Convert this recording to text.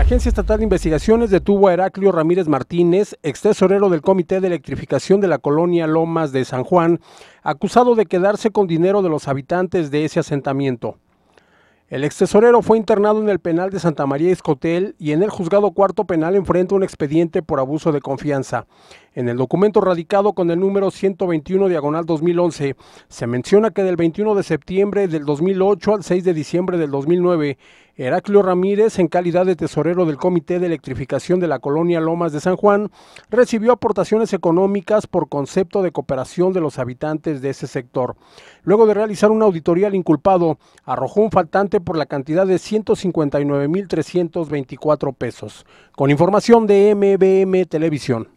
La Agencia Estatal de Investigaciones detuvo a Heraclio Ramírez Martínez, ex tesorero del Comité de Electrificación de la colonia Lomas de San Juan, acusado de quedarse con dinero de los habitantes de ese asentamiento. El ex tesorero fue internado en el penal de Santa María Escotel y en el juzgado cuarto penal enfrenta un expediente por abuso de confianza. En el documento radicado con el número 121 diagonal 2011 se menciona que del 21 de septiembre del 2008 al 6 de diciembre del 2009, Heraclio Ramírez, en calidad de tesorero del Comité de Electrificación de la Colonia Lomas de San Juan, recibió aportaciones económicas por concepto de cooperación de los habitantes de ese sector. Luego de realizar una auditoría al inculpado, arrojó un faltante por la cantidad de 159.324 pesos. Con información de MBM Televisión.